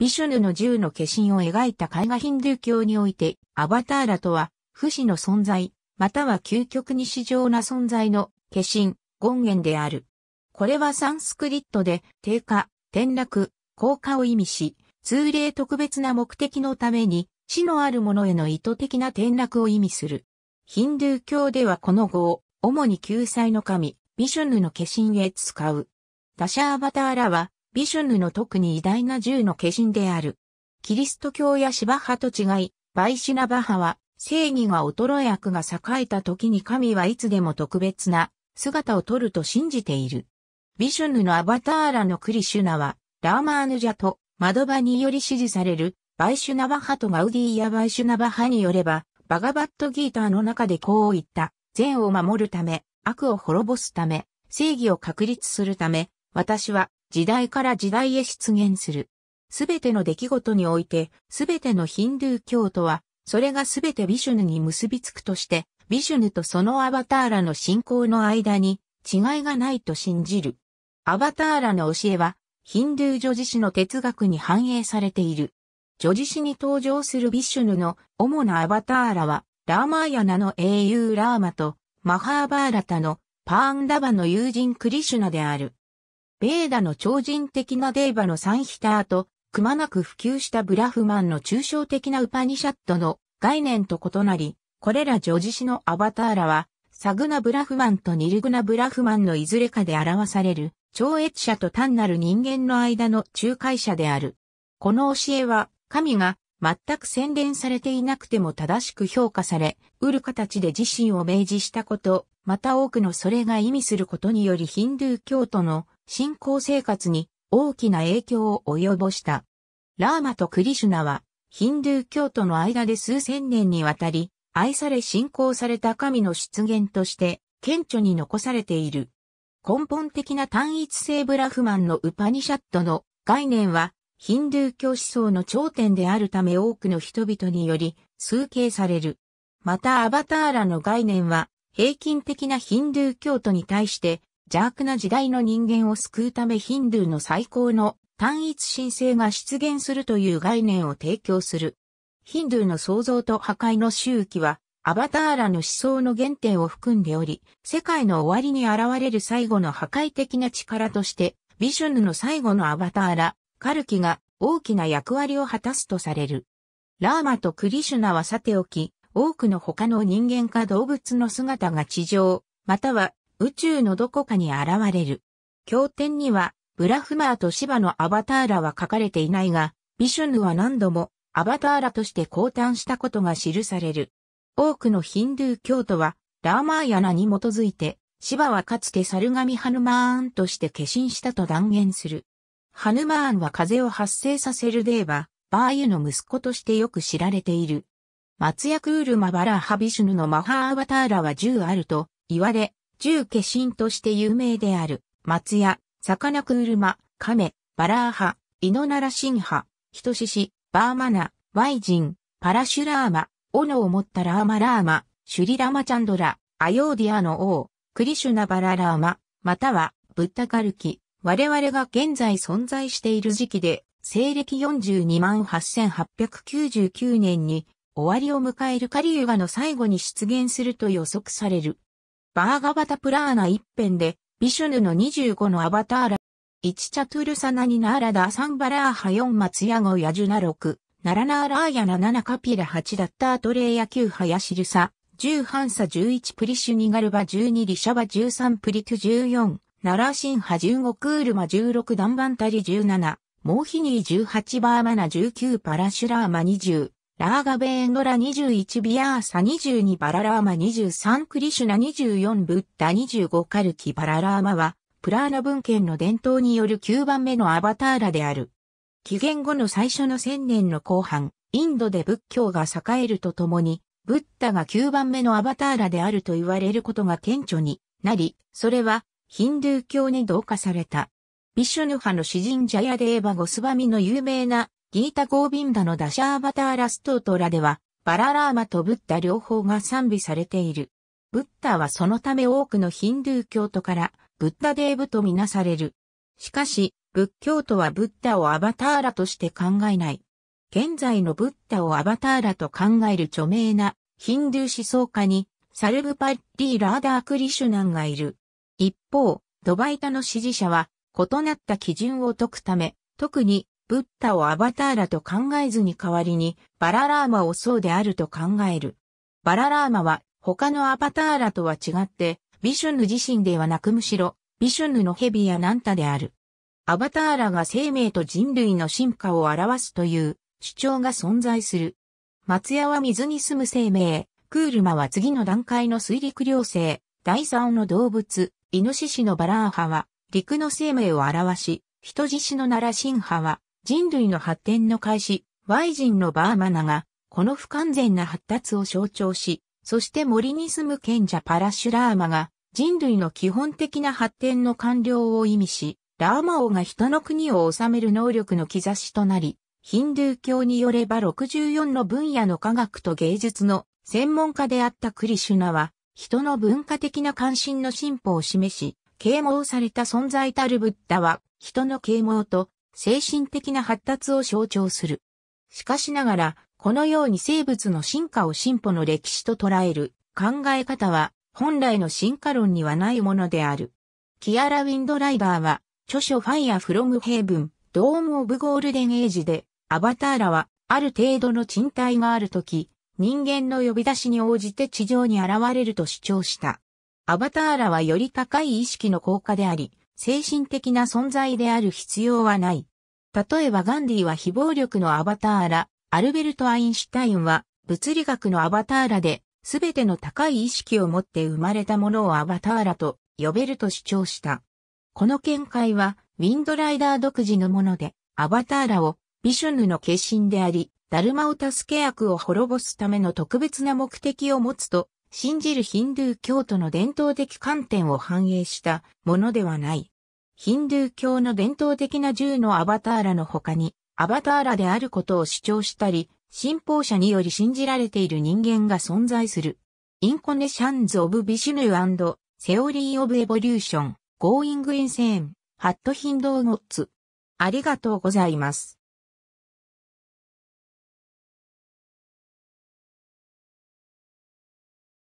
ビシュヌの銃の化身を描いた絵画ヒンドゥー教において、アバターラとは、不死の存在、または究極に至上な存在の化身、権限である。これはサンスクリットで、低下、転落、降下を意味し、通例特別な目的のために、死のある者への意図的な転落を意味する。ヒンドゥー教ではこの語を、主に救済の神、ビシュヌの化身へ使う。ダシャバターラは、ビシュヌの特に偉大な銃の化身である。キリスト教やシバ派と違い、バイシナバ派は、正義が衰え悪が栄えた時に神はいつでも特別な姿をとると信じている。ビシュヌのアバターラのクリシュナは、ラーマーヌジャとマドバにより支持される、バイシュナバ派とガウディやバイシュナバ派によれば、バガバットギーターの中でこう言った、善を守るため、悪を滅ぼすため、正義を確立するため、私は時代から時代へ出現する。すべての出来事において、すべてのヒンドゥー教徒は、それがすべてビシュヌに結びつくとして、ビシュヌとそのアバターラの信仰の間に違いがないと信じる。アバターラの教えは、ヒンドゥー女子史の哲学に反映されている。女子史に登場するビシュヌの主なアバターラは、ラーマーヤナの英雄ラーマと、マハーバーラタのパーンダバの友人クリシュナである。ベーダの超人的なデーバのサンヒターと、くまなく普及したブラフマンの抽象的なウパニシャットの概念と異なり、これら女子詩のアバターらは、サグナブラフマンとニルグナブラフマンのいずれかで表される、超越者と単なる人間の間の仲介者である。この教えは、神が全く洗練されていなくても正しく評価され、得る形で自身を明示したこと、また多くのそれが意味することによりヒンドゥー教徒の信仰生活に大きな影響を及ぼした。ラーマとクリシュナは、ヒンドゥー教徒の間で数千年にわたり、愛され信仰された神の出現として、顕著に残されている。根本的な単一性ブラフマンのウパニシャットの概念は、ヒンドゥー教思想の頂点であるため多くの人々により、崇敬される。またアバターラの概念は、平均的なヒンドゥー教徒に対して、邪悪な時代の人間を救うためヒンドゥーの最高の単一神聖が出現するという概念を提供する。ヒンドゥーの創造と破壊の周期は、アバターらの思想の原点を含んでおり、世界の終わりに現れる最後の破壊的な力として、ビシュヌの最後のアバターら、カルキが大きな役割を果たすとされる。ラーマとクリシュナはさておき、多くの他の人間か動物の姿が地上、または宇宙のどこかに現れる。経典には、ブラフマーとシバのアバターラは書かれていないが、ビシュヌは何度もアバターラとして降誕したことが記される。多くのヒンドゥー教徒は、ラーマーヤナに基づいて、シバはかつて猿神ハヌマーンとして化身したと断言する。ハヌマーンは風を発生させるデーバ、バーユの息子としてよく知られている。松ヤクールマバラハビシュヌのマハーアバターラは10あると言われ、重化身として有名である、松屋、魚クールマ、亀、バラーハ、イノナラシンハ、ヒトシシ、バーマナ、ワイジン、パラシュラーマ、斧を持ったラーマラーマ、シュリラマチャンドラ、アヨーディアの王、クリシュナバララーマ、または、ブッダカルキ、我々が現在存在している時期で、西暦428,899年に終わりを迎えるカリユガの最後に出現すると予測される。バーガバタプラーナ一辺で、ビシュヌの25のアバターラ、1チャトゥルサナニナーラダーサンバラーハ4マツヤゴヤジュナ6、ナラナーラーヤナ7カピラ8ダッタートレイヤ9ハヤシルサ、10ハンサ11プリシュニガルバ12リシャバ13プリトゥ14、ナラーシンハ15クールマ16ダンバンタリ17、モーヒニー18バーマナ19パラシュラーマ20、ラーガベーンドラ21ビアーサ22バララーマ23クリシュナ24ブッダ25カルキバララーマは、プラーナ文献の伝統による9番目のアバターラである。紀元後の最初の1000年の後半、インドで仏教が栄えるとともに、ブッダが9番目のアバターラであると言われることが顕著になり、それはヒンドゥー教に同化された。ビショヌ派の詩人ジャヤデーバ・ゴスバミの有名なギータ・ゴービンダのダシャーバター・ラストートラでは、バララーマとブッダ両方が賛美されている。ブッダはそのため多くのヒンドゥー教徒から、ブッダデーブとみなされる。しかし、仏教徒はブッダをアバターラとして考えない。現在のブッダをアバターラと考える著名なヒンドゥー思想家にサルブパッリラーダー・クリシュナンがいる。一方、ドバイタの支持者は異なった基準を解くため、特にブッダをアバターラと考えずに代わりに、バララーマをそうであると考える。バララーマは、他のアバターらとは違って、ビシュヌ自身ではなくむしろ、ビシュヌの蛇やナンタである。アバターらが生命と人類の進化を表すという主張が存在する。松屋は水に住む生命、クールマは次の段階の水陸両生、第三の動物、イノシシのバラーハは陸の生命を表し、人獅子のナラシンハは人類の発展の開始、Y 人のバーマナが、この不完全な発達を象徴し、そして森に住む賢者パラシュラーマが、人類の基本的な発展の完了を意味し、ラーマ王が人の国を治める能力の兆しとなり、ヒンドゥー教によれば64の分野の科学と芸術の専門家であったクリシュナは、人の文化的な関心の進歩を示し、啓蒙された存在たるブッダは、人の啓蒙と精神的な発達を象徴する。しかしながら、このように生物の進化を進歩の歴史と捉える考え方は本来の進化論にはないものである。キアラ・ウィンドライバーは著書ファイア・フロム・ヘイブン、ドーム・オブ・ゴールデン・エイジでアバターらはある程度の賃貸があるとき、人間の呼び出しに応じて地上に現れると主張した。アバターらはより高い意識の効果であり、精神的な存在である必要はない。例えばガンディは非暴力のアバターラ、アルベルト・アインシュタインは物理学のアバターラで、すべての高い意識を持って生まれたものをアバターラと呼べると主張した。この見解は、ウィンドライダー独自のもので、アバターラをビシュヌの化身であり、ダルマを助け役を滅ぼすための特別な目的を持つと、信じるヒンドゥー教徒の伝統的観点を反映したものではない。ヒンドゥー教の伝統的な銃のアバターラの他に、アバターラであることを主張したり、信奉者により信じられている人間が存在する。インコネシャンズ・オブ・ビシュヌーセオリー・オブ・エボリューション、ゴーイング・インセーン、ハット・ヒンドー・ノッツ。ありがとうございます。